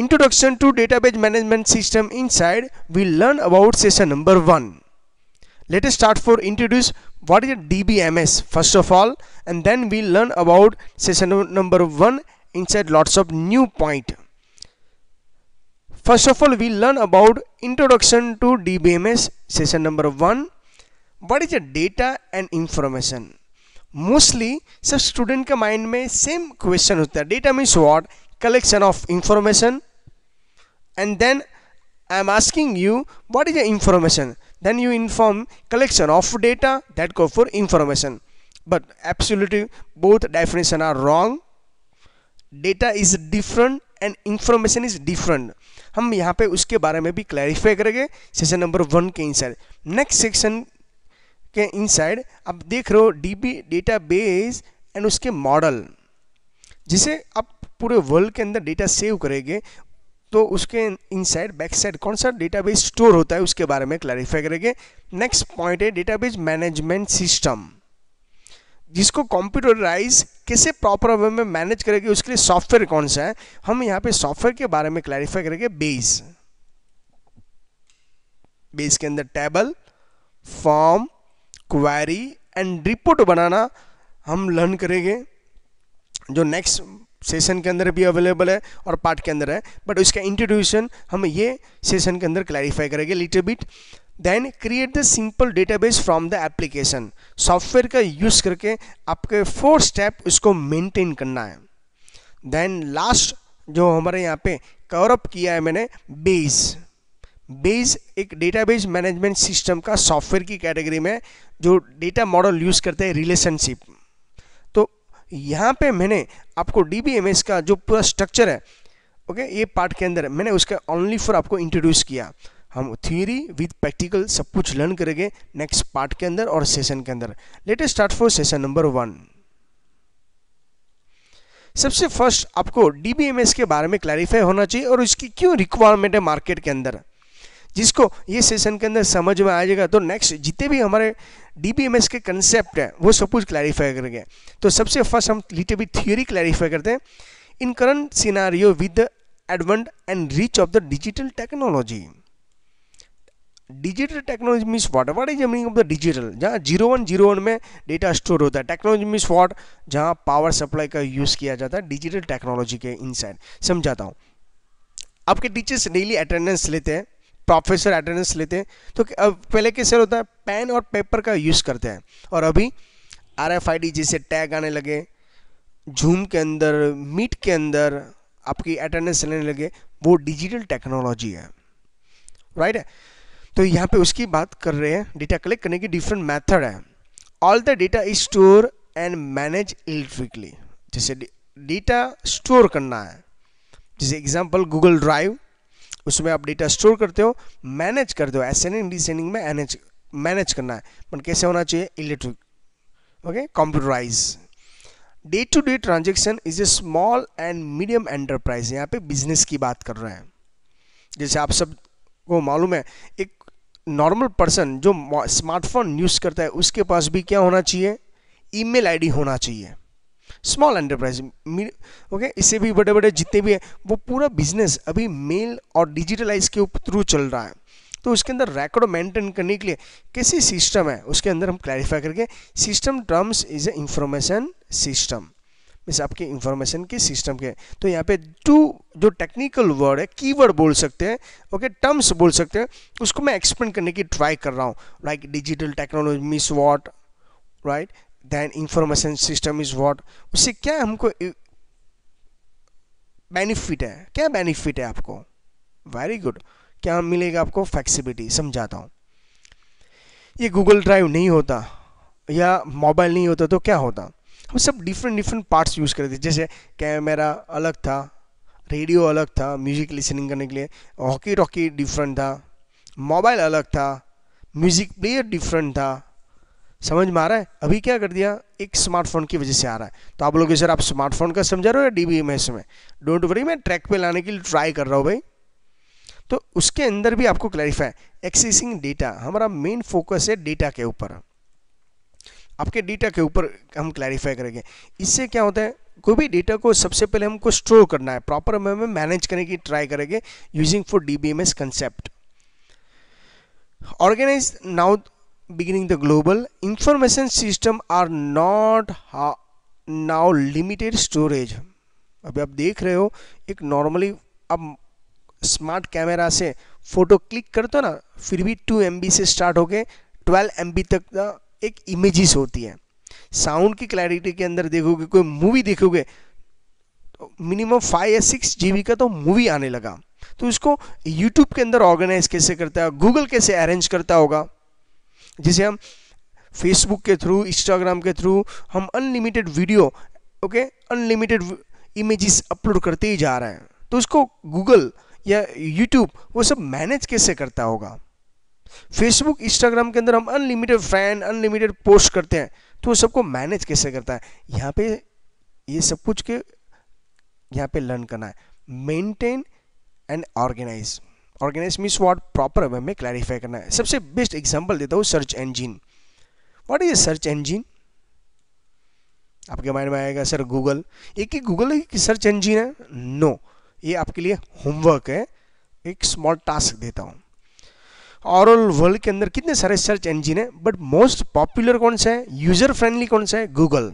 Introduction to Database Management System inside we learn about session number 1. Let us start for introduce what is a DBMS first of all and then we learn about session number 1 inside lots of new point. First of all we learn about introduction to DBMS session number 1. What is a data and information? Mostly, sir, student के mind same question. Question होता है data means what collection of and then I am asking you what is the information then you inform collection of data that go for information but absolutely both definition are wrong data is different and information is different हम यहाँ पे उसके बारे में भी clarify करेंगे session number one के inside next section के इनसाइड आप देख रहे हो डीबी डेटा बेस एंड उसके मॉडल जिसे आप पूरे वर्ल्ड के अंदर डेटा सेव करेंगे तो उसके इनसाइड बैक साइड कौन सा डेटाबेस स्टोर होता है उसके बारे में क्लैरिफाई करेंगे नेक्स्ट पॉइंट है डेटाबेस मैनेजमेंट सिस्टम जिसको कंप्यूटराइज कैसे प्रॉपर वे में मैनेज करेगी उसके लिए सॉफ्टवेयर कौन सा है हम यहाँ पे सॉफ्टवेयर के बारे में क्लैरिफाई करेंगे बेस बेस के अंदर table form query and report बनाना हम लर्न करेंगे जो नेक्स्ट सेशन के अंदर भी अवेलेबल है और पार्ट के अंदर है बट उसका इंट्रोड्यूशन हम ये सेशन के अंदर क्लैरिफाई करेंगे little bit then create the simple database from the application software का यूज़ करके आपके फोर स्टेप उसको मेंटेन करना है देन लास्ट जो हमारे यहाँ पे कवरअप किया है मैंने बेस बेस एक डेटाबेस मैनेजमेंट सिस्टम का सॉफ्टवेयर की कैटेगरी में जो डेटा मॉडल यूज़ करते हैं रिलेशनशिप यहाँ पे मैंने आपको डी का जो पूरा स्ट्रक्चर है ओके ये पार्ट के अंदर मैंने उसका ओनली फॉर आपको इंट्रोड्यूस किया हम थ्योरी विद प्रैक्टिकल सब कुछ लर्न करेंगे नेक्स्ट पार्ट के अंदर और सेशन के अंदर let start for session number one सबसे फर्स्ट आपको डी के बारे में क्लैरिफाई होना चाहिए और इसकी क्यों रिक्वायरमेंट है मार्केट के अंदर जिसको ये सेशन के अंदर समझ में आ जाएगा तो नेक्स्ट जितने भी हमारे डी के कंसेप्ट हैं वो सब कुछ क्लैरिफाई करेंगे तो सबसे फर्स्ट हम लिटे भी थियोरी क्लैरिफाई करते हैं in current scenario with advent and reach of the digital technology digital technology means what what is meaning of the digital जहाँ जीरो वन जीरो वन में डेटा स्टोर होता है टेक्नोलॉजी मीन्स वॉट जहाँ power supply का use किया जाता है digital technology के इनसाइड समझाता हूँ आपके टीचर्स डेली अटेंडेंस लेते हैं प्रोफेसर अटेंडेंस लेते हैं तो अब पहले कैसे होता है पेन और पेपर का यूज़ करते हैं और अभी आर एफ आई डी जैसे टैग आने लगे झूम के अंदर मीट के अंदर आपकी अटेंडेंस लेने लगे वो डिजिटल टेक्नोलॉजी है राइट है तो यहाँ पे उसकी बात कर रहे हैं डेटा कलेक्ट करने की डिफरेंट मेथड है all the data is store and manage electrically जैसे डेटा स्टोर करना है जैसे एग्जांपल गूगल ड्राइव उसमें आप डेटा स्टोर करते हो मैनेज करते हो एसेंडिंग डिसेंडिंग में एनेज मैनेज करना है पर कैसे होना चाहिए electric okay computerise day to day transaction is a small and medium enterprise यहाँ पे बिजनेस की बात कर रहे हैं जैसे आप सबको मालूम है एक नॉर्मल पर्सन जो स्मार्टफोन यूज़ करता है उसके पास भी क्या होना चाहिए ईमेल आईडी होना चाहिए स्मॉल एंटरप्राइज ओके इससे भी बड़े बड़े जितने भी हैं वो पूरा बिजनेस अभी मेल और डिजिटलाइज के थ्रू चल रहा है तो उसके अंदर रैकॉर्ड मेंटेन करने के लिए कैसी सिस्टम है उसके अंदर हम क्लैरिफाई करके system terms is a information system means आपके इंफॉर्मेशन के सिस्टम के तो यहाँ पे टू जो टेक्निकल वर्ड है कीवर्ड बोल सकते हैं ओके टर्म्स बोल सकते हैं उसको मैं एक्सप्लेन करने की ट्राई कर रहा हूँ like digital technology means what right then information system is what उससे क्या हमको बेनिफिट है क्या बेनिफिट है आपको वेरी गुड क्या मिलेगा आपको फ्लेक्सिबिलिटी समझाता हूँ ये गूगल ड्राइव नहीं होता या मोबाइल नहीं होता तो क्या होता हम सब डिफरेंट डिफरेंट पार्ट्स यूज़ करते थे जैसे कैमरा अलग था रेडियो अलग था म्यूज़िक लिसनिंग करने के लिए हॉकी टॉकी डिफरेंट था मोबाइल अलग था म्यूज़िक प्लेयर डिफरेंट था समझ में आ रहा है अभी क्या कर दिया एक स्मार्टफोन की वजह से आ रहा है तो आप लोग सर आप स्मार्टफोन का समझा रहे हो या डी बी में डोंट वरी मैं ट्रैक पे लाने के लिए ट्राई कर रहा हूँ भाई तो उसके अंदर भी आपको क्लैरिफाई एक्सेसिंग डेटा हमारा मेन फोकस है डेटा के ऊपर आपके डेटा के ऊपर हम क्लैरिफाई करेंगे इससे क्या होता है कोई भी डेटा को सबसे पहले हमको स्टोर करना है प्रॉपर वे में मैनेज करने की ट्राई करेंगे using for D B M S concept organise now beginning the global information system are not now limited storage अभी आप देख रहे हो एक नॉर्मली आप स्मार्ट कैमरा से फोटो क्लिक करते हो ना फिर भी टू एम से स्टार्ट होके ट्वेल्व एम तक एक images होती है साउंड की क्लैरिटी के अंदर देखोगे कोई मूवी देखोगे तो मिनिमम फाइव या सिक्स जी का तो मूवी आने लगा तो इसको यूट्यूब के अंदर ऑर्गेनाइज कैसे करता है गूगल कैसे अरेंज करता होगा जिसे हम फेसबुक के थ्रू इंस्टाग्राम के थ्रू हम unlimited video okay unlimited images upload करते ही जा रहे हैं तो उसको गूगल या यूट्यूब वो सब मैनेज कैसे करता होगा फेसबुक इंस्टाग्राम के अंदर हम अनलिमिटेड फैन अनलिमिटेड पोस्ट करते हैं तो वो सबको मैनेज कैसे करता है यहाँ पे ये सब कुछ के यहाँ पे लर्न करना है maintain and organise organise means what proper way में क्लैरिफाई करना है सबसे बेस्ट एग्जाम्पल देता हूँ search engine what is search engine आपके माइंड में आएगा सर गूगल एक ही गूगल एक सर्च इंजिन है नो ये आपके लिए होमवर्क है एक स्मॉल टास्क देता हूँ और वर्ल्ड के अंदर कितने सारे सर्च इंजिन है बट मोस्ट पॉपुलर कौन सा है यूजर फ्रेंडली कौन सा है गूगल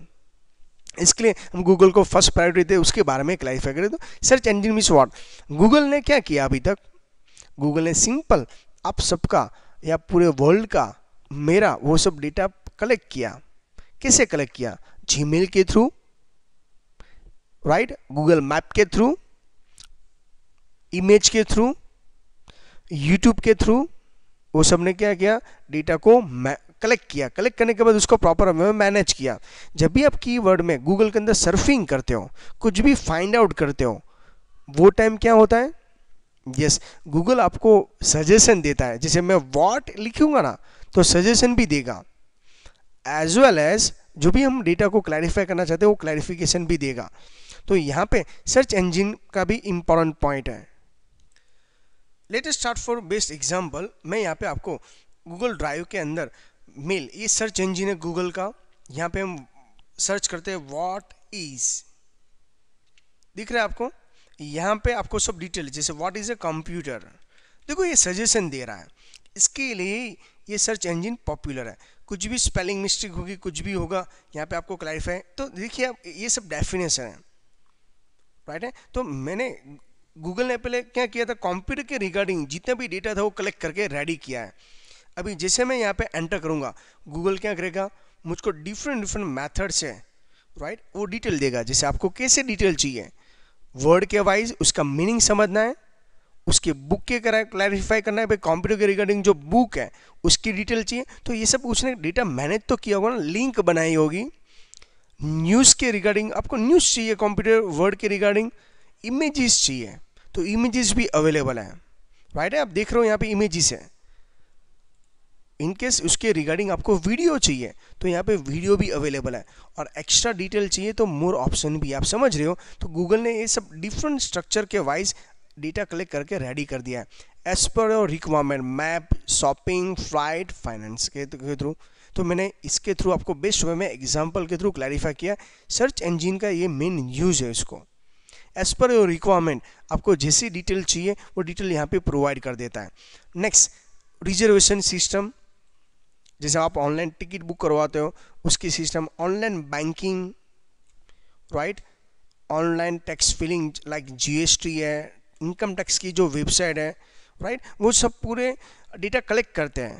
इसके लिए हम गूगल को फर्स्ट प्रायोरिटी दे उसके बारे में क्लैरिफाई करें तो search engine means what Google ने क्या किया अभी तक गूगल ने सिंपल आप सबका या पूरे वर्ल्ड का मेरा वो सब डेटा कलेक्ट किया कैसे कलेक्ट किया जी के थ्रू राइट गूगल मैप के थ्रू इमेज के थ्रू यूट्यूब के थ्रू वो सब ने क्या किया डेटा को कलेक्ट किया कलेक्ट करने के बाद उसको प्रॉपर वे में मैनेज किया जब भी आप कीवर्ड में गूगल के अंदर सर्फिंग करते हो कुछ भी फाइंड आउट करते हो वो टाइम क्या होता है यस गूगल आपको सजेशन देता है जैसे मैं वॉट लिखूंगा ना तो सजेशन भी देगा एज वेल एज जो भी हम डेटा को क्लैरिफाई करना चाहते हैं वो क्लैरिफिकेशन भी देगा तो यहाँ पे सर्च इंजिन का भी इम्पोर्टेंट पॉइंट है latest start for best example मैं यहाँ पे आपको गूगल ड्राइव के अंदर मेल ये सर्च इंजिन है गूगल का यहाँ पे हम सर्च करते हैं वॉट इज दिख रहा है आपको यहाँ पे आपको सब डिटेल जैसे व्हाट इज़ अ कंप्यूटर देखो ये सजेशन दे रहा है इसके लिए ये सर्च इंजन पॉपुलर है कुछ भी स्पेलिंग मिस्टेक होगी कुछ भी होगा यहाँ पे आपको क्लैरिफाई तो देखिए आप ये सब डेफिनेशन है राइट है तो मैंने गूगल ने पहले क्या किया था कंप्यूटर के रिगार्डिंग जितना भी डेटा था वो कलेक्ट करके रेडी किया है अभी जैसे मैं यहाँ पे एंटर करूँगा गूगल क्या करेगा मुझको डिफरेंट डिफरेंट मैथड्स है राइट वो डिटेल देगा जैसे आपको कैसे डिटेल चाहिए वर्ड के वाइज उसका मीनिंग समझना है उसके बुक के करा क्लैरिफाई करना है भाई कंप्यूटर के रिगार्डिंग जो बुक है उसकी डिटेल चाहिए तो ये सब उसने डेटा मैनेज तो किया होगा ना लिंक बनाई होगी न्यूज़ के रिगार्डिंग आपको न्यूज़ चाहिए कंप्यूटर वर्ड के रिगार्डिंग इमेजेस चाहिए तो इमेजेस भी अवेलेबल हैं राइट है आप देख रहे हो यहाँ पे इमेजेस है इनकेस उसके रिगार्डिंग आपको वीडियो चाहिए तो यहाँ पे वीडियो भी अवेलेबल है और एक्स्ट्रा डिटेल चाहिए तो मोर ऑप्शन भी आप समझ रहे हो तो गूगल ने ये सब डिफरेंट स्ट्रक्चर के वाइज डेटा कलेक्ट करके रेडी कर दिया है as per your requirement map shopping flight finance के थ्रू तो मैंने इसके थ्रू आपको बेस्ट वे में एग्जाम्पल के थ्रू क्लैरिफाई किया सर्च इंजिन का ये मेन यूज़ है इसको एज पर योर रिक्वायरमेंट आपको जैसी डिटेल चाहिए वो डिटेल यहाँ पे प्रोवाइड कर देता है नेक्स्ट रिजर्वेशन सिस्टम जैसे आप ऑनलाइन टिकट बुक करवाते हो उसकी system online banking right online tax filling like GST है इनकम टैक्स की जो वेबसाइट है राइट वो सब पूरे डेटा कलेक्ट करते हैं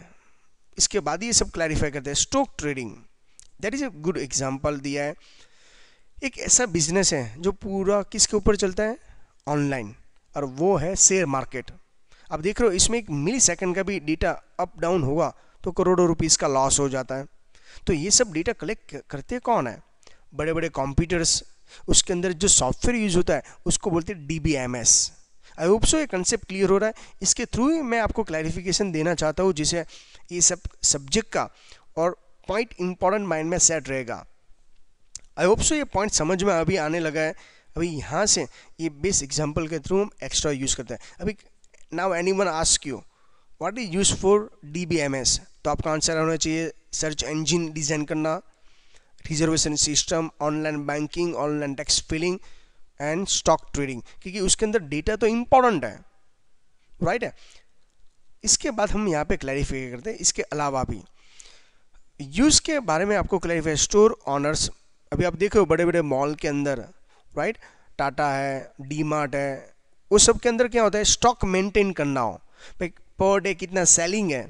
इसके बाद ये सब क्लैरिफाई करते हैं stock trading that is a good example दिया है एक ऐसा बिजनेस है जो पूरा किसके ऊपर चलता है ऑनलाइन और वो है शेयर मार्केट आप देख रहे हो इसमें एक मिली सेकेंड का भी डेटा अप डाउन होगा तो करोड़ों रुपीस का लॉस हो जाता है तो ये सब डेटा कलेक्ट करते कौन है बड़े बड़े कंप्यूटर्स उसके अंदर जो सॉफ्टवेयर यूज़ होता है उसको बोलते हैं D B M S I hope so ये कंसेप्ट क्लियर हो रहा है इसके थ्रू ही मैं आपको क्लैरिफिकेशन देना चाहता हूँ जिसे ये सब सब्जेक्ट का और पॉइंट इंपॉर्टेंट माइंड में सेट रहेगा आई होप सो ये पॉइंट समझ में अभी आने लगा है अभी यहाँ से ये बेस एग्जाम्पल के थ्रू हम एक्स्ट्रा यूज़ करते हैं अभी now anyone ask you what is use for D B M S तो आपका आंसर होना चाहिए सर्च इंजन डिज़ाइन करना reservation system online banking online tax filling and stock trading क्योंकि उसके अंदर डेटा तो इम्पोर्टेंट है राइट है इसके बाद हम यहाँ पे क्लैरिफाई करते हैं इसके अलावा भी यूज़ के बारे में आपको क्लैरिफाई स्टोर ऑनर्स अभी आप देखो बड़े बड़े मॉल के अंदर राइट टाटा है डी मार्ट है वो सब के अंदर क्या होता है स्टॉक मेंटेन करना हो पर डे कितना सेलिंग है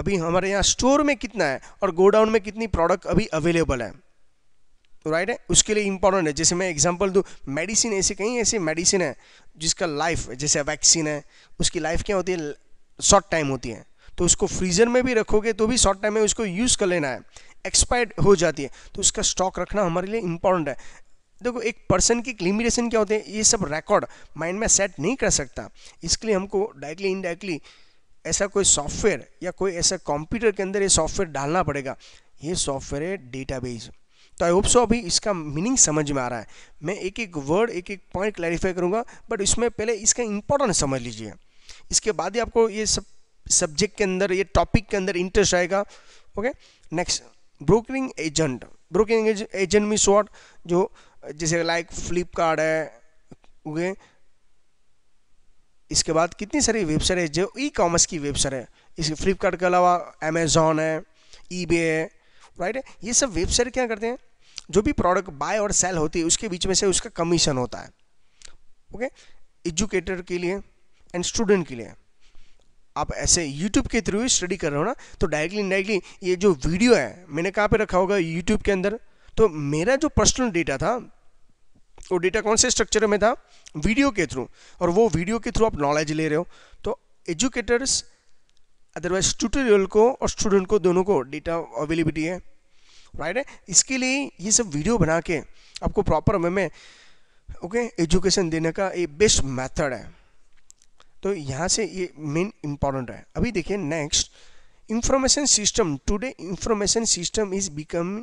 अभी हमारे यहाँ स्टोर में कितना है और गोडाउन में कितनी प्रोडक्ट अभी अवेलेबल है राइट तो right है उसके लिए इंपॉर्टेंट है जैसे मैं एग्जांपल दूँ मेडिसिन ऐसे कहीं ऐसे मेडिसिन है जिसका लाइफ जैसे वैक्सीन है उसकी लाइफ क्या होती है शॉर्ट टाइम होती है तो उसको फ्रीजर में भी रखोगे तो भी शॉर्ट टाइम में उसको यूज़ कर लेना है एक्सपायर्ड हो जाती है तो उसका स्टॉक रखना हमारे लिए इम्पॉर्टेंट है देखो एक पर्सन की लिमिटेशन क्या होते हैं ये सब रिकॉर्ड माइंड में सेट नहीं कर सकता इसके लिए हमको डायरेक्टली इनडायरेक्टली ऐसा कोई सॉफ्टवेयर या कोई ऐसा कंप्यूटर के अंदर ये सॉफ्टवेयर डालना पड़ेगा ये सॉफ्टवेयर है डेटाबेस तो आई होप सो अभी इसका मीनिंग समझ में आ रहा है मैं एक एक वर्ड एक एक पॉइंट क्लैरिफाई करूँगा बट इसमें पहले इसका इंपॉर्टेंस समझ लीजिए इसके बाद ही आपको ये सब सब्जेक्ट के अंदर ये टॉपिक के अंदर इंटरेस्ट आएगा okay next brokering agent brokering agent means what जो जैसे लाइक फ्लिपकार्ट है ओके इसके बाद कितनी सारी वेबसाइट है जो ई कॉमर्स की वेबसाइट है इसके फ्लिपकार्ट के अलावा अमेजोन है ई है राइट है ये सब वेबसाइट क्या करते हैं जो भी प्रोडक्ट बाय और सेल होती है उसके बीच में से उसका कमीशन होता है ओके एजुकेटर के लिए एंड स्टूडेंट के लिए आप ऐसे यूट्यूब के थ्रू ही स्टडी कर रहे हो ना तो डायरेक्टली इनडायरेक्टली ये जो वीडियो है मैंने कहाँ पे रखा होगा यूट्यूब के अंदर तो मेरा जो पर्सनल डेटा था वो तो डेटा कौन से स्ट्रक्चर में था वीडियो के थ्रू और वो वीडियो के थ्रू आप नॉलेज ले रहे हो तो एजुकेटर्स अदरवाइज ट्यूटोरियल को और स्टूडेंट को दोनों को डेटा अवेलेबिलिटी है राइट है इसके लिए ये सब वीडियो बना के आपको प्रॉपर वे में ओके एजुकेशन देने का ये बेस्ट मेथड है तो यहाँ से ये मेन इम्पॉर्टेंट है अभी देखिए next information system today information system is become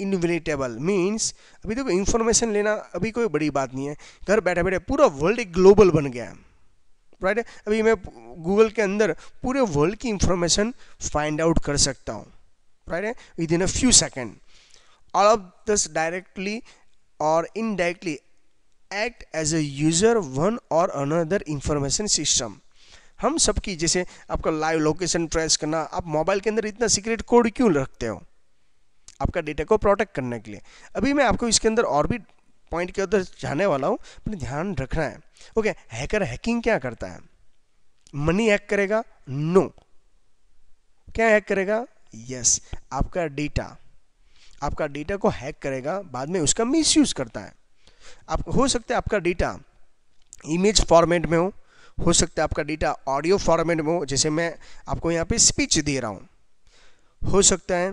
inevitable means अभी देखो तो इन्फॉर्मेशन लेना अभी कोई बड़ी बात नहीं है घर बैठे बैठे पूरा वर्ल्ड एक ग्लोबल बन गया है राइट right? अभी मैं गूगल के अंदर पूरे वर्ल्ड की इंफॉर्मेशन फाइंड आउट कर सकता हूँ right within a few second all of this directly और indirectly act as a user one और अनदर इंफॉर्मेशन सिस्टम हम सबकी जैसे आपका लाइव लोकेशन ट्रेस करना आप मोबाइल के अंदर इतना सीक्रेट कोड क्यों रखते हो आपका डेटा को प्रोटेक्ट करने के लिए अभी मैं आपको इसके अंदर और भी पॉइंट के अंदर जाने वाला हूँ अपने ध्यान रखना है ओके हैकर हैकिंग क्या करता है मनी हैक करेगा नो क्या हैक करेगा यस आपका डेटा आपका डेटा को हैक करेगा बाद में उसका मिसयूज करता है आप हो सकता है आपका डेटा इमेज फॉर्मेट में हो हो सकता है आपका डेटा ऑडियो फॉर्मेट में हो जैसे मैं आपको यहाँ पे स्पीच दे रहा हूँ हो सकता है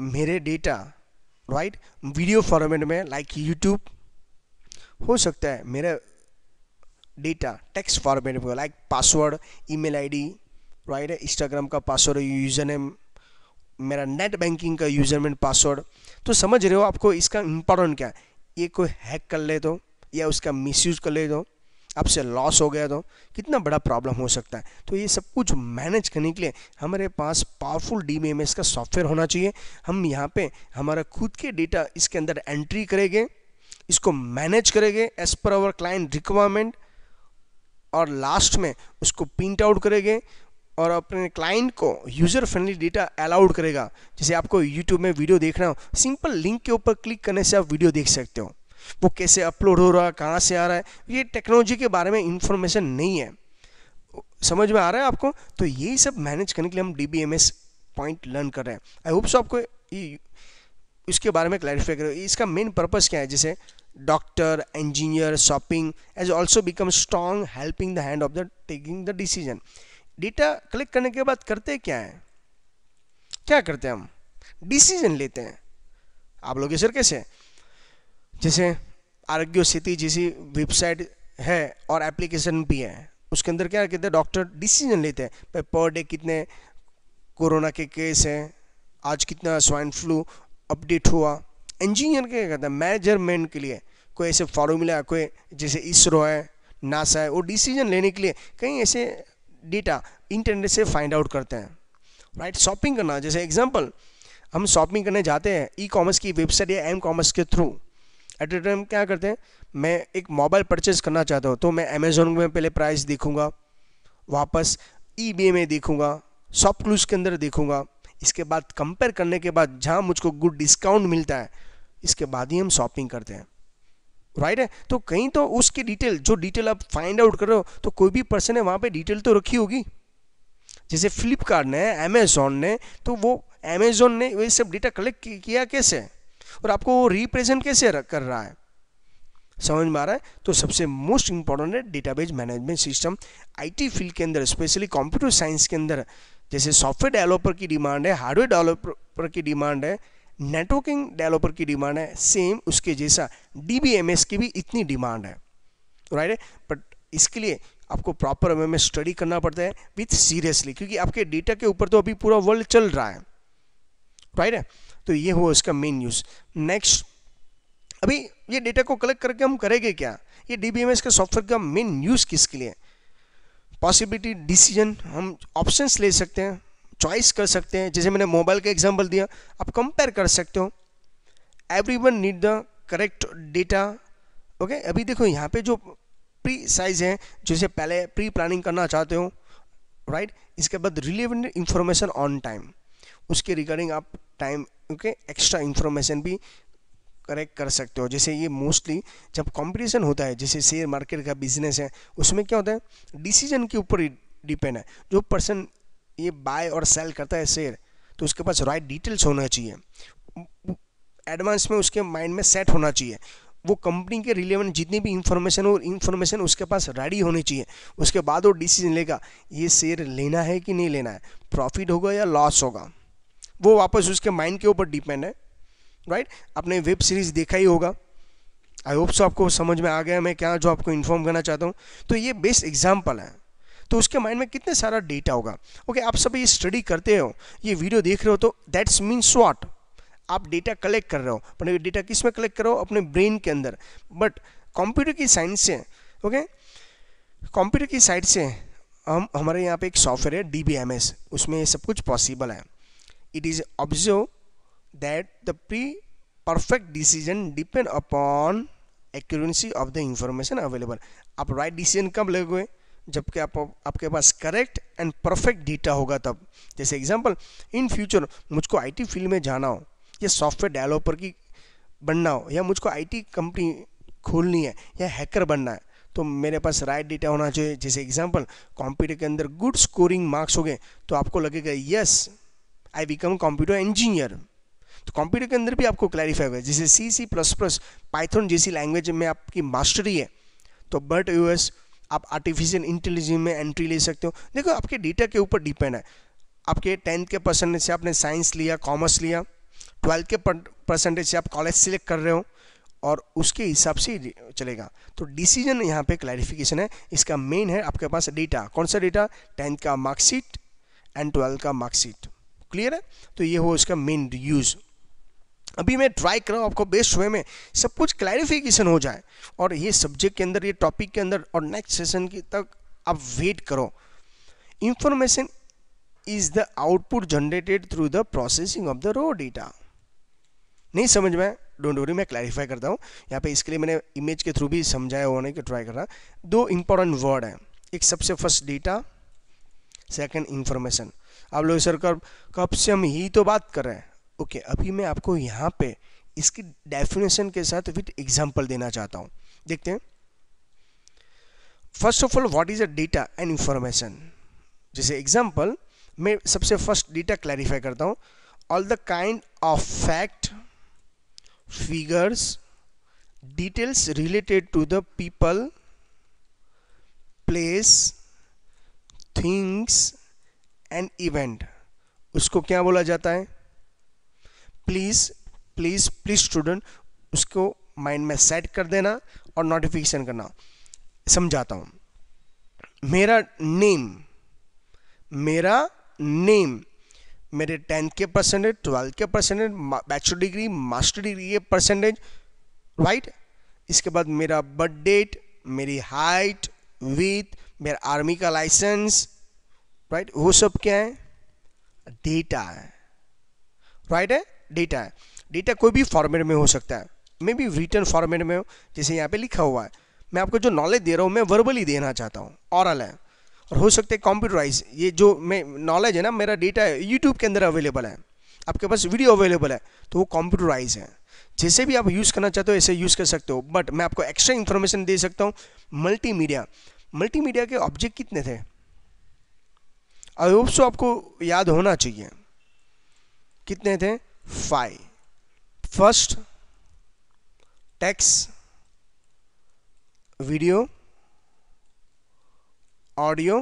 मेरे डेटा राइट वीडियो फॉर्मेट में लाइक यूट्यूब हो सकता है मेरा डेटा टेक्स्ट फॉर्मेट में like password email ID right Instagram का पासवर्ड यूज़र नेम मेरा नेट बैंकिंग का यूज़र नेम पासवर्ड तो समझ रहे हो आपको इसका इम्पोर्टेंट क्या है ये कोई हैक कर ले तो या उसका मिसयूज़ कर ले तो आपसे लॉस हो गया तो कितना बड़ा प्रॉब्लम हो सकता है तो ये सब कुछ मैनेज करने के लिए हमारे पास पावरफुल डी का सॉफ्टवेयर होना चाहिए हम यहाँ पे हमारा खुद के डेटा इसके अंदर एंट्री करेंगे इसको मैनेज करेंगे as per our client requirement और लास्ट में उसको प्रिंट आउट करेंगे और अपने क्लाइंट को यूज़र फ्रेंडली डेटा अलाउड करेगा जैसे आपको यूट्यूब में वीडियो देखना हो सिंपल लिंक के ऊपर क्लिक करने से आप वीडियो देख सकते हो वो कैसे अपलोड हो रहा है कहाँ से आ रहा है ये टेक्नोलॉजी के बारे में इन्फॉर्मेशन नहीं है समझ में आ रहा है आपको तो यही सब मैनेज करने के लिए हम D B M S point learn कर रहे हैं आई होप सो आपको इसके बारे में क्लैरिफाई करो इसका मेन पर्पज़ क्या है जैसे doctor engineer shopping as also become strong helping the hand of the taking the decision data collect करने के बाद करते क्या है क्या करते हैं हम डिसीजन लेते हैं आप लोग सर कैसे जैसे आरोग्य स्थिति जैसी वेबसाइट है और एप्लीकेशन भी है उसके अंदर क्या कहते हैं डॉक्टर डिसीजन लेते हैं भाई पर डे कितने कोरोना के केस हैं आज कितना स्वाइन फ्लू अपडेट हुआ इंजीनियर क्या कहते हैं मैनेजरमेंट के लिए कोई ऐसे फार्मूला कोई जैसे इसरो है नासा है वो डिसीजन लेने के लिए कहीं ऐसे डेटा इंटरनेट से फाइंड आउट करते हैं राइट शॉपिंग करना जैसे एग्जांपल हम शॉपिंग करने जाते हैं ई कॉमर्स की वेबसाइट या एम कॉमर्स के थ्रू एट ए टाइम क्या करते हैं मैं एक मोबाइल परचेज करना चाहता हूँ तो मैं अमेज़ोन में पहले प्राइस देखूँगा वापस ई में देखूँगा शॉप क्लूज के अंदर देखूँगा इसके बाद कंपेयर करने के बाद जहाँ मुझको गुड डिस्काउंट मिलता है इसके बाद ही हम शॉपिंग करते हैं राइट right है तो कहीं तो उसकी डिटेल जो डिटेल आप फाइंड आउट कर रहे हो तो कोई भी पर्सन है वहाँ पे डिटेल तो रखी होगी जैसे फ्लिपकार्ट ने अमेजोन ने तो वो अमेजोन ने ये सब डेटा कलेक्ट किया कैसे और आपको वो रिप्रेजेंट कैसे कर रहा है समझ में आ रहा है तो सबसे मोस्ट इंपॉर्टेंट है database management system IT field के अंदर स्पेशली कंप्यूटर साइंस के अंदर जैसे सॉफ्टवेयर डेवलपर की डिमांड है हार्डवेयर डेवलपर की डिमांड है नेटवर्किंग डेवलपर की डिमांड है सेम उसके जैसा डी की भी इतनी डिमांड है राइट right? बट इसके लिए आपको प्रॉपर वे में स्टडी करना पड़ता है विथ सीरियसली क्योंकि आपके डेटा के ऊपर तो अभी पूरा वर्ल्ड चल रहा है राइट right? है तो ये हुआ उसका मेन यूज़ नेक्स्ट अभी ये डेटा को कलेक्ट करके हम करेंगे क्या ये डी का सॉफ्टवेयर का मेन यूज़ किसके लिए पॉसिबिलिटी डिसीजन हम ऑप्शंस ले सकते हैं चॉइस कर सकते हैं जैसे मैंने मोबाइल का एग्जाम्पल दिया आप कंपेयर कर सकते हो everyone need the correct data okay अभी देखो यहाँ पे जो प्री साइज है जिसे पहले प्री प्लानिंग करना चाहते हो राइट right? इसके बाद रिलेवेंट इंफॉर्मेशन ऑन टाइम उसके रिगार्डिंग आप टाइम ओके एक्स्ट्रा इन्फॉर्मेशन भी करेक्ट कर सकते हो जैसे ये मोस्टली जब कंपटीशन होता है जैसे शेयर मार्केट का बिजनेस है उसमें क्या होता है डिसीजन के ऊपर डिपेंड है जो पर्सन ये बाय और सेल करता है शेयर तो उसके पास राइट डिटेल्स होना चाहिए एडवांस में उसके माइंड में सेट होना चाहिए वो कंपनी के रिलेवेंट जितनी भी इंफॉर्मेशन हो इन्फॉर्मेशन उसके पास रेडी होनी चाहिए उसके बाद वो डिसीजन लेगा ये शेयर लेना है कि नहीं लेना है प्रॉफिट होगा या लॉस होगा वो वापस उसके माइंड के ऊपर डिपेंड है राइट आपने वेब सीरीज़ देखा ही होगा आई होप सो आपको समझ में आ गया मैं क्या जो आपको इन्फॉर्म करना चाहता हूँ तो ये बेस्ट एग्जाम्पल है तो उसके माइंड में कितने सारा डेटा होगा ओके okay, आप सब ये स्टडी करते हो ये वीडियो देख रहे हो तो दैट्स मीन्स वॉट आप डेटा कलेक्ट कर रहे हो पर डेटा किस में कलेक्ट कर रहे हो अपने ब्रेन के अंदर बट कंप्यूटर की साइंस से ओके कंप्यूटर की साइड से हम हमारे यहाँ पे एक सॉफ्टवेयर है डी उसमें सब कुछ पॉसिबल है it is observed that the pre-perfect decision depend upon accuracy of the information available आप राइट डिसीजन कब लोगे जबकि आप आपके पास करेक्ट एंड परफेक्ट डेटा होगा तब जैसे एग्जांपल इन फ्यूचर मुझको आईटी फील्ड में जाना हो या सॉफ्टवेयर डेवलपर की बनना हो या मुझको आईटी कंपनी खोलनी है या हैकर बनना है तो मेरे पास राइट डेटा होना चाहिए जैसे एग्जांपल कंप्यूटर के अंदर गुड स्कोरिंग मार्क्स हो गए तो आपको लगेगा yes I become computer engineer तो कंप्यूटर के अंदर भी आपको क्लैरिफाई हुआ जैसे C C plus plus Python जैसी लैंग्वेज में आपकी मास्टरी है तो बट यूएस आप आर्टिफिशियल इंटेलिजेंस में एंट्री ले सकते हो देखो आपके डेटा के ऊपर डिपेंड है आपके टेंथ के परसेंटेज से आपने साइंस लिया कॉमर्स लिया ट्वेल्थ के परसेंटेज से आप कॉलेज सिलेक्ट कर रहे हो और उसके हिसाब से चलेगा तो डिसीजन यहाँ पे क्लैरिफिकेशन है इसका मेन है आपके पास डेटा कौन सा डेटा टेंथ का मार्कशीट एंड ट्वेल्थ का मार्कशीट क्लियर है तो ये हो इसका मेन यूज़ अभी मैं ट्राई कर रहा हूँ आपको बेस्ट वे में सब कुछ क्लैरिफिकेशन हो जाए और ये सब्जेक्ट के अंदर ये टॉपिक के अंदर और नेक्स्ट सेशन की तक आप वेट करो information is the output generated through the processing of the raw data नहीं समझ में डोंट वरी मैं क्लैरिफाई करता हूँ यहाँ पे इसके लिए मैंने इमेज के थ्रू भी समझाया होने की ट्राई कर रहा दो इंपॉर्टेंट वर्ड है एक सबसे फर्स्ट डेटा सेकेंड इंफॉर्मेशन आप लोग सर कब कब से हम ही तो बात कर रहे हैं ओके okay, अभी मैं आपको यहाँ पे इसकी डेफिनेशन के साथ विथ एग्जाम्पल देना चाहता हूँ देखते हैं first of all what is a data and information जैसे एग्जाम्पल मैं सबसे फर्स्ट डेटा क्लैरिफाई करता हूँ all the kind of fact figures details related to the people place things an event उसको क्या बोला जाता है प्लीज़ प्लीज़ प्लीज़ स्टूडेंट उसको माइंड में सेट कर देना और नोटिफिकेशन करना समझाता हूं मेरा नेम मेरा नेम मेरे टेंथ के परसेंटेज ट्वेल्थ के percentage bachelor degree master degree के परसेंटेज राइट इसके बाद मेरा बर्थ डेट मेरी हाइट विथ मेरा आर्मी का लाइसेंस राइट वो सब क्या है डेटा है राइट है डेटा है डेटा कोई भी फॉर्मेट में हो सकता है मे बी रिटर्न फॉर्मेट में हो जैसे यहाँ पे लिखा हुआ है मैं आपको जो नॉलेज दे रहा हूँ मैं वर्बली देना चाहता हूँ ऑरल है और हो सकता है कंप्यूटराइज ये जो मैं नॉलेज है ना मेरा डेटा है यूट्यूब के अंदर अवेलेबल है आपके पास वीडियो अवेलेबल है तो वो कंप्यूटराइज है जैसे भी आप यूज़ करना चाहते हो ऐसे यूज़ कर सकते हो बट मैं आपको एक्स्ट्रा इन्फॉर्मेशन दे सकता हूँ मल्टी मीडिया के ऑब्जेक्ट कितने थे आई होप सो आपको याद होना चाहिए कितने थे five first text video audio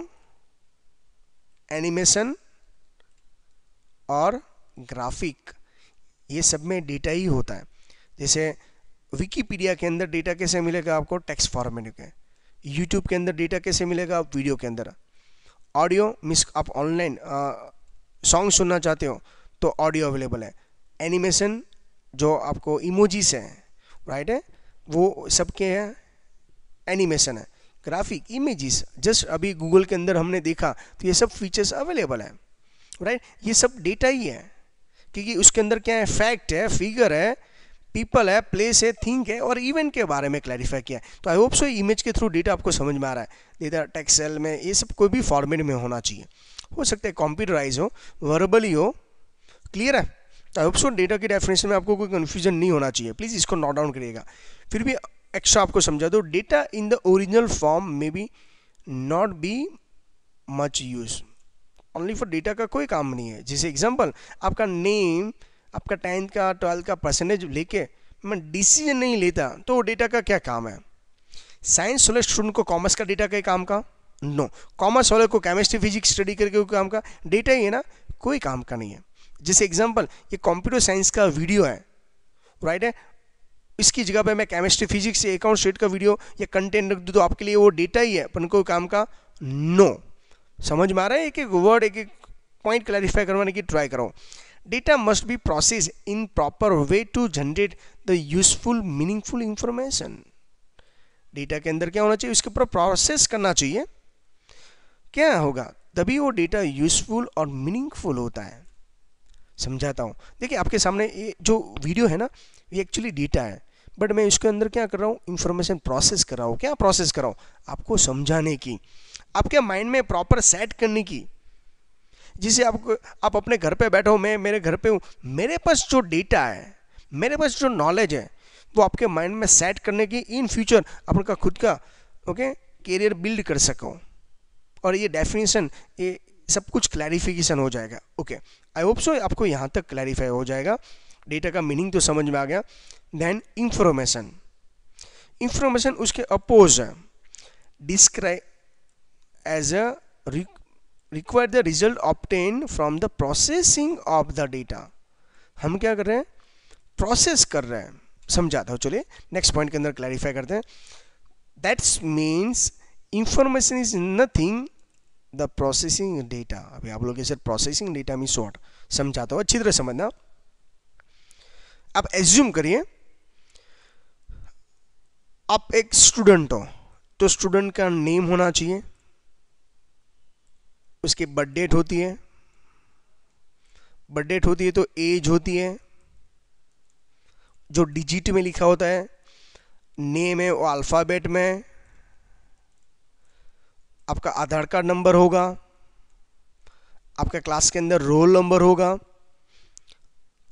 animation और ग्राफिक ये सब में डेटा ही होता है जैसे विकीपीडिया के अंदर डेटा कैसे मिलेगा आपको टेक्स्ट फॉर्मेट के यूट्यूब के अंदर डेटा कैसे मिलेगा आप वीडियो के अंदर ऑडियो मिस आप ऑनलाइन सॉन्ग सुनना चाहते हो तो ऑडियो अवेलेबल है एनिमेशन जो आपको इमोजीस हैं राइट है वो सबके हैं एनिमेशन है ग्राफिक इमेजेस जस्ट अभी गूगल के अंदर हमने देखा तो ये सब फीचर्स अवेलेबल है राइट ये सब डेटा ही है क्योंकि उसके अंदर क्या है फैक्ट है फिगर है पीपल है प्लेस है थिंक है और इवेंट के बारे में क्लैरिफाई किया है तो आई होप सो इमेज के थ्रू डेटा आपको समझ में आ रहा है इधर टेक्सेल में ये सब कोई भी फॉर्मेट में होना चाहिए हो सकता है कॉम्प्यूटराइज हो वर्बली हो क्लियर है तो आई होप सो डेटा की डेफिनेशन में आपको कोई कन्फ्यूजन नहीं होना चाहिए प्लीज़ इसको नोट डाउन करिएगा फिर भी एक्स्ट्रा आपको समझा दो data in the original form में be not be much use only for data का कोई काम नहीं है जैसे एग्जाम्पल आपका नेम आपका टेंथ का ट्वेल्थ का परसेंटेज लेके मैं डिसीजन नहीं लेता तो वो डेटा का क्या काम है साइंस वाले स्टूडेंट को कॉमर्स का डेटा का काम का नो कॉमर्स वाले को केमिस्ट्री फिजिक्स स्टडी करके कोई काम का डेटा ही है ना कोई काम का नहीं है जैसे एग्जाम्पल ये कंप्यूटर साइंस का वीडियो है राइट है इसकी जगह पे मैं केमिस्ट्री फिजिक्स या अकाउंट स्टेट का वीडियो या कंटेंट रख दूँ तो आपके लिए वो डेटा ही है अपन कोई काम का नो no. समझ में आ रहा है एक एक वर्ड एक एक पॉइंट क्लैरिफाई करवाने की ट्राई करो data must be processed in proper way to generate the useful meaningful information data के अंदर क्या होना चाहिए उसके ऊपर प्रोसेस करना चाहिए क्या होगा तभी वो डेटा यूजफुल और मीनिंगफुल होता है समझाता हूँ देखिए आपके सामने ये जो वीडियो है ना ये एक्चुअली डेटा है बट मैं इसके अंदर क्या कर रहा हूँ इन्फॉर्मेशन प्रोसेस कर रहा हूँ क्या प्रोसेस कर रहा हूँ आपको समझाने की आपके माइंड में प्रॉपर सेट करने की जिसे आपको आप अपने घर पे बैठो मैं मेरे घर पे हूँ मेरे पास जो डेटा है मेरे पास जो नॉलेज है वो आपके माइंड में सेट करने की इन फ्यूचर आपका खुद का ओके करियर बिल्ड कर सको और ये डेफिनेशन ये सब कुछ क्लैरिफिकेशन हो जाएगा ओके आई होप सो आपको यहाँ तक क्लैरिफाई हो जाएगा डेटा का मीनिंग तो समझ में आ गया देन इंफॉर्मेशन इंफॉर्मेशन उसके अपोज है describe as a require the result obtain from the processing of the data हम क्या कर रहे हैं प्रोसेस कर रहे हैं समझाता हूँ चलिए नेक्स्ट पॉइंट के अंदर क्लैरिफाई करते हैं that's means information is nothing the processing data अभी आप लोग sir processing data mean short समझाता हूँ अच्छी तरह समझना आप एज्यूम करिए आप एक स्टूडेंट हो तो स्टूडेंट का नेम होना चाहिए उसकी बर्थ डेट होती है बर्थ डेट होती है तो एज होती है जो डिजिट में लिखा होता है नेम है वो अल्फ़ाबेट में आपका आधार कार्ड नंबर होगा आपका क्लास के अंदर रोल नंबर होगा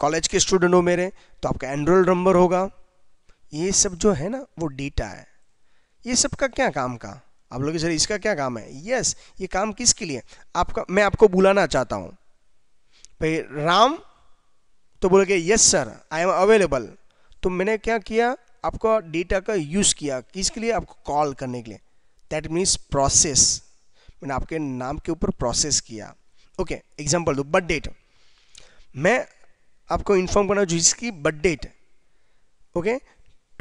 कॉलेज के स्टूडेंट हो मेरे तो आपका एनरोल नंबर होगा ये सब जो है ना वो डेटा है ये सब का क्या काम का आप लोग सर इसका क्या काम है यस yes, ये काम किसके लिए आपका मैं आपको बुलाना चाहता हूं भाई राम तो बोल कि yes sir I am available तो मैंने क्या किया आपका डेटा का यूज़ किया किसके लिए आपको कॉल करने के लिए दैट मीन्स प्रोसेस मैंने आपके नाम के ऊपर प्रोसेस किया ओके एग्जाम्पल दो बर्थ डेट मैं आपको इन्फॉर्म करना जिसकी बर्थ डेट ओके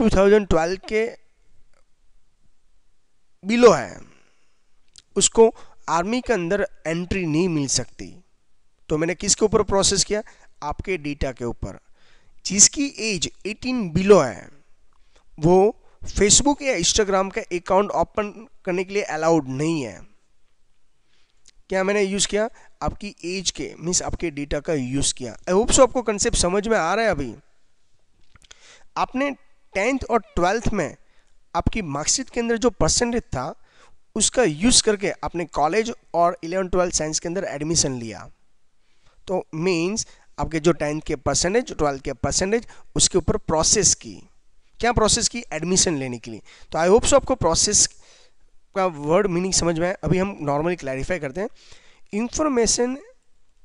2012 के बिलो है उसको आर्मी के अंदर एंट्री नहीं मिल सकती तो मैंने किसके ऊपर प्रोसेस किया आपके डेटा के ऊपर जिसकी एज 18 बिलो है वो फेसबुक या इंस्टाग्राम का अकाउंट ओपन करने के लिए अलाउड नहीं है क्या मैंने यूज़ किया आपकी एज के मीन्स आपके डेटा का यूज़ किया आई होप सो आपको कंसेप्ट समझ में आ रहा है अभी आपने टेंथ और ट्वेल्थ में आपकी मार्क्सिट के अंदर जो परसेंटेज था उसका यूज़ करके आपने कॉलेज और इलेवन ट्वेल्थ साइंस के अंदर एडमिशन लिया तो मीन्स आपके जो टेंथ के परसेंटेज ट्वेल्थ के परसेंटेज उसके ऊपर प्रोसेस की क्या प्रोसेस की एडमिशन लेने के लिए तो आई होप सो आपको प्रोसेस का वर्ड मीनिंग समझ में आए अभी हम नॉर्मली क्लैरिफाई करते हैं information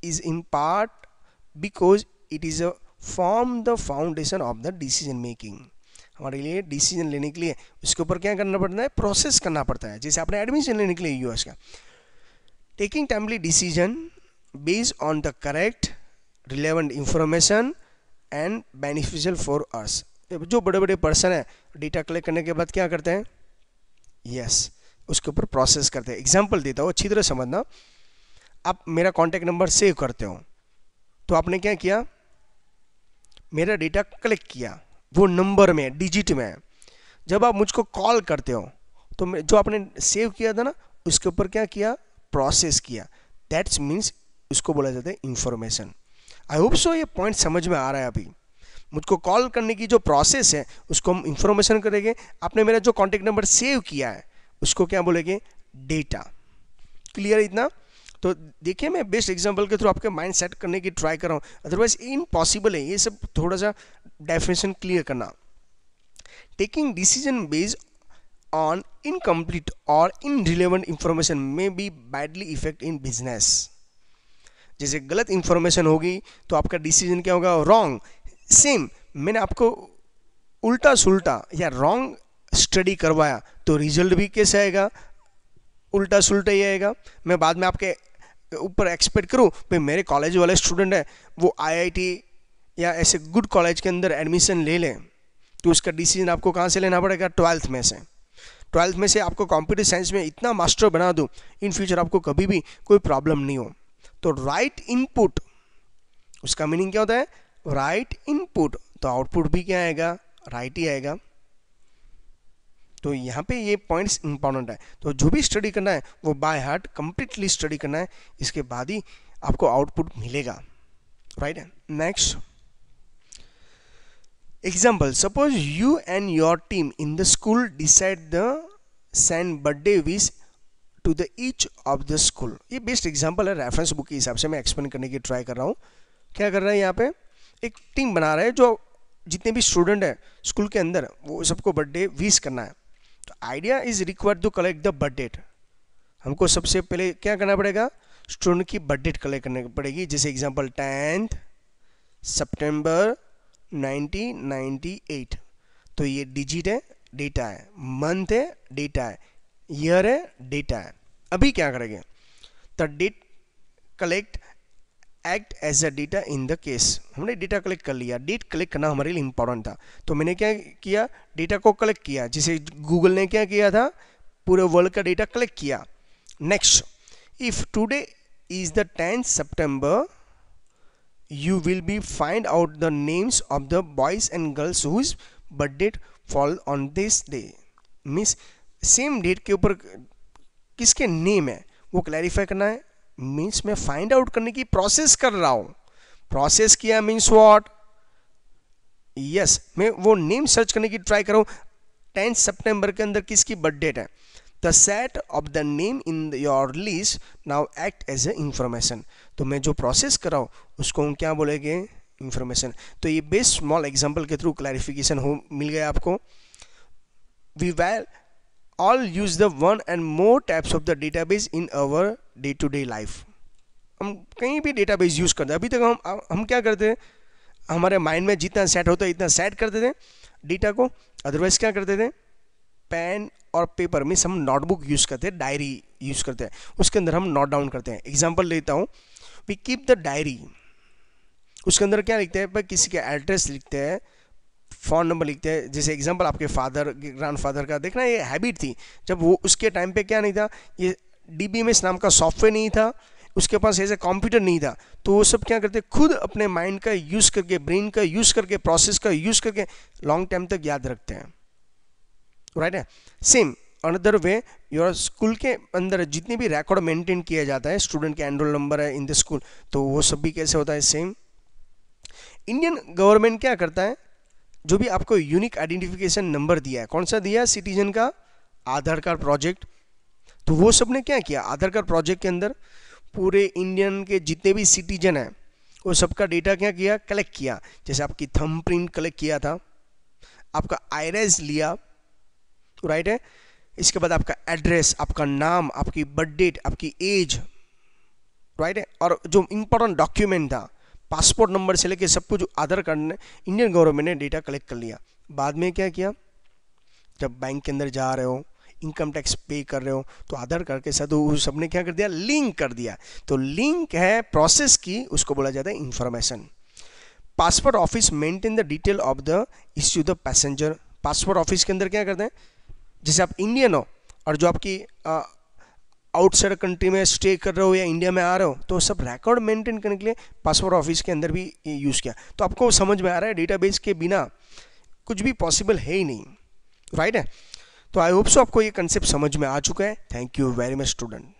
is in part because it is a form the foundation of the decision making हमारे लिए डिसीजन लेने के लिए उसके ऊपर क्या करना पड़ता है प्रोसेस करना पड़ता है जैसे आपने एडमिशन लेने के लिए यूएस का taking timely decision based on the correct relevant information and beneficial for ours जो बड़े बड़े पर्सन हैं डेटा कलेक्ट करने के बाद क्या करते हैं यस yes, उसके ऊपर प्रोसेस करते हैं एग्जाम्पल देता हूँ अच्छी तरह समझना आप मेरा कॉन्टैक्ट नंबर सेव करते हो तो आपने क्या किया मेरा डेटा कलेक्ट किया वो नंबर में डिजिट में है जब आप मुझको कॉल करते हो तो जो आपने सेव किया था ना उसके ऊपर क्या किया प्रोसेस किया दैट्स मीन्स उसको बोला जाता है इंफॉर्मेशन आई होप सो ये पॉइंट समझ में आ रहा है अभी मुझको कॉल करने की जो प्रोसेस है उसको हम इंफॉर्मेशन करेंगे आपने मेरा जो कॉन्टेक्ट नंबर सेव किया है उसको क्या बोलेंगे डेटा क्लियर इतना तो देखिए मैं बेस्ट एग्जांपल के थ्रू आपके माइंड सेट करने की ट्राई कर रहा हूँ अदरवाइज इम्पॉसिबल है ये सब थोड़ा सा डेफिनेशन क्लियर करना taking decision based on incomplete or irrelevant information may be badly effect in business जैसे गलत इंफॉर्मेशन होगी तो आपका डिसीजन क्या होगा रॉन्ग सेम मैंने आपको उल्टा सुल्टा या रॉन्ग स्टडी करवाया तो रिजल्ट भी कैसे आएगा उल्टा सुल्टा ही आएगा मैं बाद में आपके ऊपर एक्सपेक्ट करूँ भाई मेरे कॉलेज वाले स्टूडेंट है वो आईआईटी या ऐसे गुड कॉलेज के अंदर एडमिशन ले लें तो उसका डिसीजन आपको कहाँ से लेना पड़ेगा ट्वेल्थ में से ट्वेल्थ में से आपको कॉम्पिटिव साइंस में इतना मास्टर बना दो इन फ्यूचर आपको कभी भी कोई प्रॉब्लम नहीं हो तो राइट इनपुट उसका मीनिंग क्या होता है राइट इनपुट तो आउटपुट भी क्या आएगा राइट ही आएगा तो यहाँ पे ये पॉइंट्स इंपॉर्टेंट है तो जो भी स्टडी करना है वो बाय हार्ट कंप्लीटली स्टडी करना है इसके बाद ही आपको आउटपुट मिलेगा right next Example, suppose you and your team in the school decide the send birthday wish to the each of the school ये बेस्ट एग्जाम्पल है रेफरेंस बुक के हिसाब से मैं एक्सप्लेन करने की ट्राई कर रहा हूँ क्या कर रहा है यहाँ पे एक टीम बना रहा है जो जितने भी स्टूडेंट हैं स्कूल के अंदर वो सबको बर्थडे विश करना है तो idea is required to collect the birth date हमको सबसे पहले क्या करना पड़ेगा स्टूडेंट की बर्थ डेट कलेक्ट करनी पड़ेगी जैसे एग्जाम्पल टेंथ सेप्टेम्बर 1998 तो ये डिजिट है डेटा है मंथ है डेटा है ईयर है डेटा है अभी क्या करेंगे the date collect act as a data in the case हमने डेटा कलेक्ट कर लिया डेट कलेक्ट करना हमारे लिए इंपॉर्टेंट था तो मैंने क्या किया डेटा को कलेक्ट किया जिसे गूगल ने क्या किया था पूरे वर्ल्ड का डेटा कलेक्ट किया next if today is the tenth September you will be find out the names of the boys and girls whose birthday fall on this day means same date के ऊपर किसके name है वो clarify करना है means मैं find out करने की प्रोसेस कर रहा हूँ प्रोसेस किया मीन्स व्हाट यस मैं वो नेम सर्च करने की ट्राई कर रहा हूँ टेंथ सितंबर के अंदर किसकी बर्थडे है the set of the name in your list now act as a information तो मैं जो प्रोसेस कराऊँ उसको हम क्या बोलेंगे इन्फॉर्मेशन तो ये बेस्ट स्मॉल एग्जाम्पल के थ्रू क्लैरिफिकेशन हो मिल गया आपको we well use the one and more types of the data base in our day to day life हम कहीं भी डेटाबेस यूज़ करते हैं अभी तक हम हम क्या करते हैं हमारे माइंड में जितना सेट होता है इतना सेट करते थे डेटा को अदरवाइज क्या करते थे पेन और पेपर मीन्स हम नोटबुक यूज़ करते हैं डायरी यूज़ करते हैं उसके अंदर हम नोट डाउन करते हैं एग्जाम्पल लेता हूँ वी कीप द डायरी उसके अंदर क्या लिखते हैं भाई किसी का एड्रेस लिखते हैं फ़ोन नंबर लिखते हैं जैसे एग्जांपल आपके फादर ग्रैंडफादर का देखना ये हैबिट थी जब वो उसके टाइम पे क्या नहीं था ये डी नाम का सॉफ्टवेयर नहीं था उसके पास एज ए कंप्यूटर नहीं था तो वो सब क्या करते खुद अपने माइंड का यूज़ करके ब्रेन का यूज़ करके प्रोसेस का यूज़ करके लॉन्ग टाइम तक याद रखते हैं राइट है same another way your school के अंदर जितने भी रिकॉर्ड मेंटेन किया जाता है स्टूडेंट के एनरोल नंबर है इन द स्कूल तो वो सब भी कैसे होता है सेम इंडियन गवर्नमेंट क्या करता है जो भी आपको यूनिक आइडेंटिफिकेशन नंबर दिया है कौन सा दिया है सिटीजन का आधार कार्ड प्रोजेक्ट तो वो सब ने क्या किया आधार कार्ड प्रोजेक्ट के अंदर पूरे इंडियन के जितने भी सिटीजन हैं वो सबका डेटा क्या किया कलेक्ट किया जैसे आपकी थंब प्रिंट कलेक्ट किया था आपका आयरस लिया राइट है इसके बाद आपका एड्रेस आपका नाम आपकी बर्थ डेट आपकी एज राइट है और जो इम्पोर्टेंट डॉक्यूमेंट था पासपोर्ट नंबर से लेके सब कुछ आधार कार्ड ने इंडियन गवर्नमेंट ने डेटा कलेक्ट कर लिया बाद में क्या किया जब बैंक के अंदर जा रहे हो इनकम टैक्स पे कर रहे हो तो आधार कार्ड के साथ उस सबने क्या कर दिया लिंक कर दिया तो लिंक है प्रोसेस की उसको बोला जाता है information passport office maintain the detail of the issue the passenger passport office के अंदर क्या करते हैं जैसे आप इंडियन हो और जो आपकी आउटसाइड कंट्री में स्टे कर रहे हो या इंडिया में आ रहे हो तो सब रिकॉर्ड मेंटेन करने के लिए पासवर्ड ऑफिस के अंदर भी यूज़ किया तो आपको समझ में आ रहा है डेटाबेस के बिना कुछ भी पॉसिबल है ही नहीं राइट right है तो आई होप सो आपको ये कंसेप्ट समझ में आ चुका है thank you very much student